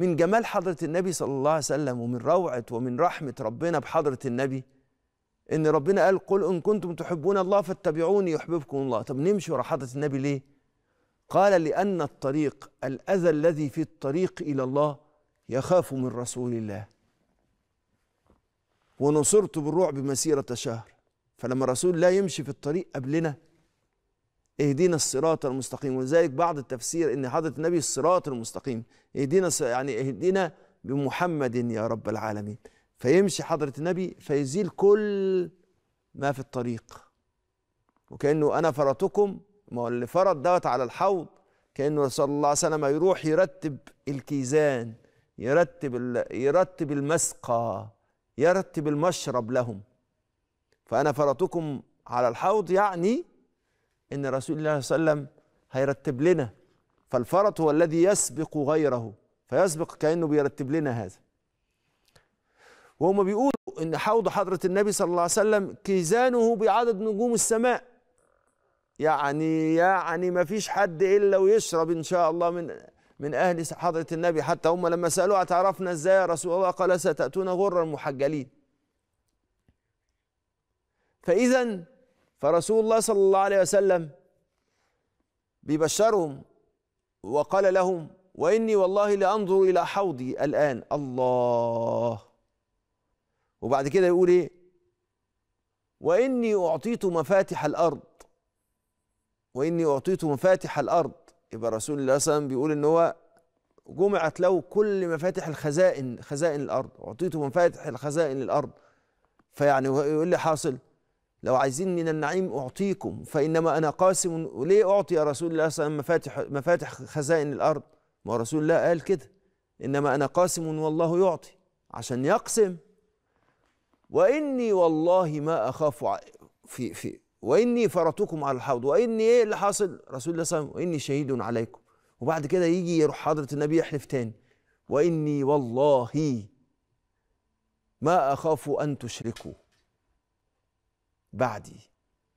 من جمال حضرة النبي صلى الله عليه وسلم ومن روعة ومن رحمة ربنا بحضرة النبي إن ربنا قال قل إن كنتم تحبون الله فاتبعوني يحببكم الله طب نمشي ورا حضرة النبي ليه؟ قال لأن الطريق الأذى الذي في الطريق إلى الله يخاف من رسول الله ونصرت بالرعب مسيرة شهر فلما رسول الله يمشي في الطريق قبلنا اهدينا الصراط المستقيم ولذلك بعض التفسير ان حضره النبي الصراط المستقيم اهدينا يعني اهدينا بمحمد يا رب العالمين فيمشي حضره النبي فيزيل كل ما في الطريق وكانه انا فرطكم ما هو اللي فرط دوت على الحوض كانه صلى الله عليه وسلم يروح يرتب الكيزان يرتب يرتب المسقى يرتب المشرب لهم فانا فرطكم على الحوض يعني ان رسول الله صلى الله عليه وسلم هيرتب لنا فالفرط هو الذي يسبق غيره فيسبق كانه بيرتب لنا هذا وهم بيقولوا ان حوض حضره النبي صلى الله عليه وسلم كيزانه بعدد نجوم السماء يعني يعني ما فيش حد الا ويشرب ان شاء الله من من اهل حضره النبي حتى هم لما سالوه اتعرفنا ازاي يا رسول الله قال ستاتون غرا محجلين فاذا فرسول الله صلى الله عليه وسلم بيبشرهم وقال لهم واني والله لانظر الى حوضي الان الله وبعد كده يقول ايه واني اعطيت مفاتح الارض واني اعطيت مفاتح الارض يبقى رسول الله صلى الله عليه وسلم بيقول ان هو جمعت له كل مفاتح الخزائن خزائن الارض اعطيت مفاتح الخزائن الارض فيعني يقول لي حاصل لو عايزين من النعيم أعطيكم فإنما أنا قاسم ليه أعطي يا رسول الله صلى الله عليه وسلم مفاتح, مفاتح خزائن الأرض ما رسول الله قال كده إنما أنا قاسم والله يعطي عشان يقسم وإني والله ما أخاف في في وإني فرطكم على الحوض وإني إيه اللي حاصل رسول الله صلى الله عليه وسلم وإني شهيد عليكم وبعد كده يجي يروح حضرة النبي يحلف تاني وإني والله ما أخاف أن تشركوا بعدي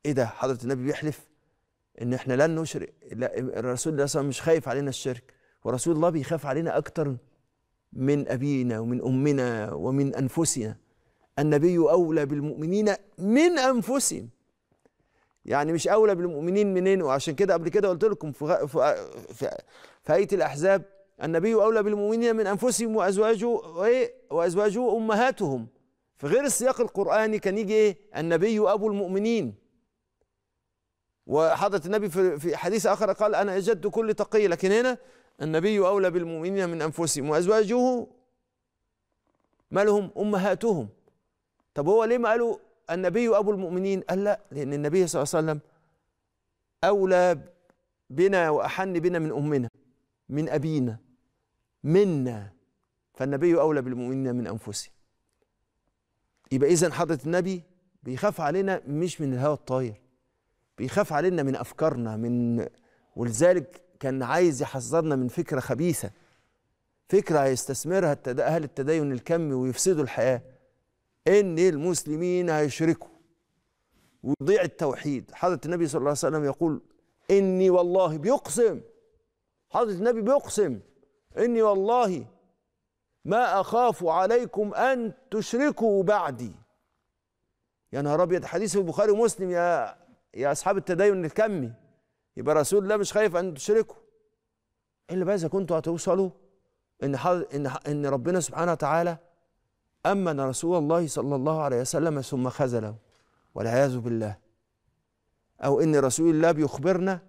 ايه ده حضره النبي بيحلف ان احنا لن نشرك لا الرسول الله مش خايف علينا الشرك ورسول الله بيخاف علينا اكتر من ابينا ومن امنا ومن انفسنا النبي اولى بالمؤمنين من انفسهم يعني مش اولى بالمؤمنين منين وعشان كده قبل كده قلت لكم في في, في, في ايه الاحزاب النبي اولى بالمؤمنين من انفسهم وازواجه وايه وازواجه امهاتهم في غير السياق القرآني كان يجي إيه النبي أبو المؤمنين وحضرة النبي في حديث آخر قال أنا أجد كل تقي لكن هنا النبي أولى بالمؤمنين من أنفسهم وأزواجه مالهم أمهاتهم طب هو ليه ما قالوا النبي أبو المؤمنين قال لا لأن النبي صلى الله عليه وسلم أولى بنا وأحن بنا من أمنا من أبينا منا فالنبي أولى بالمؤمنين من أنفسهم يبقى إذا حضرة النبي بيخاف علينا مش من الهوى الطاير بيخاف علينا من أفكارنا من ولذلك كان عايز يحذرنا من فكرة خبيثة فكرة هيستثمرها أهل التدين الكمي ويفسدوا الحياة إن المسلمين هيشركوا ويضيع التوحيد حضرة النبي صلى الله عليه وسلم يقول إني والله بيقسم حضرة النبي بيقسم إني والله ما اخاف عليكم ان تشركوا بعدي يا نهار ابيض حديث في البخاري ومسلم يا يا اصحاب التدين الكمي يبقى رسول الله مش خايف ان تشركوا الا بقى إذا كنتوا هتوصلوا ان ان ان ربنا سبحانه وتعالى امن رسول الله صلى الله عليه وسلم ثم خذله والعياذ بالله او ان رسول الله بيخبرنا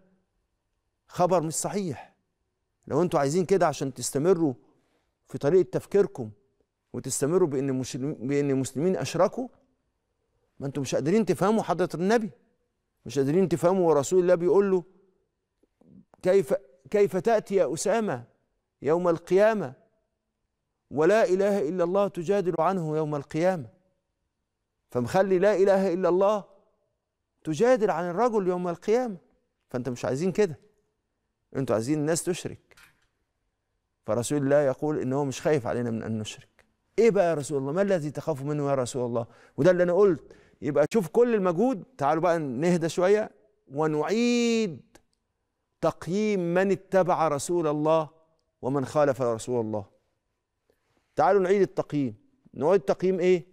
خبر مش صحيح لو انتوا عايزين كده عشان تستمروا في طريقه تفكيركم وتستمروا بان بان المسلمين اشركوا ما انتم مش قادرين تفهموا حضره النبي مش قادرين تفهموا ورسول الله بيقول له كيف كيف تاتي يا اسامه يوم القيامه ولا اله الا الله تجادل عنه يوم القيامه فمخلي لا اله الا الله تجادل عن الرجل يوم القيامه فانت مش عايزين كده انتوا عايزين الناس تشرك فرسول الله يقول ان هو مش خايف علينا من ان نشرك ايه بقى يا رسول الله ما الذي تخاف منه يا رسول الله وده اللي انا قلت يبقى شوف كل المجهود تعالوا بقى نهدى شويه ونعيد تقييم من اتبع رسول الله ومن خالف رسول الله تعالوا نعيد التقييم نعيد تقييم ايه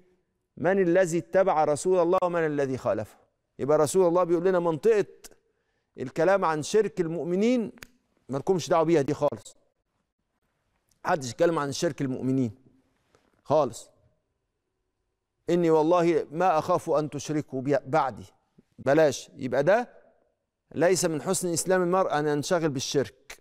من الذي اتبع رسول الله ومن الذي خالفه يبقى رسول الله بيقول لنا منطقه الكلام عن شرك المؤمنين ما لكمش دعوه بيها دي خالص حدش يتكلم عن الشرك المؤمنين خالص اني والله ما اخاف ان تشركوا بعدي بلاش يبقى ده ليس من حسن اسلام المرء ان ينشغل بالشرك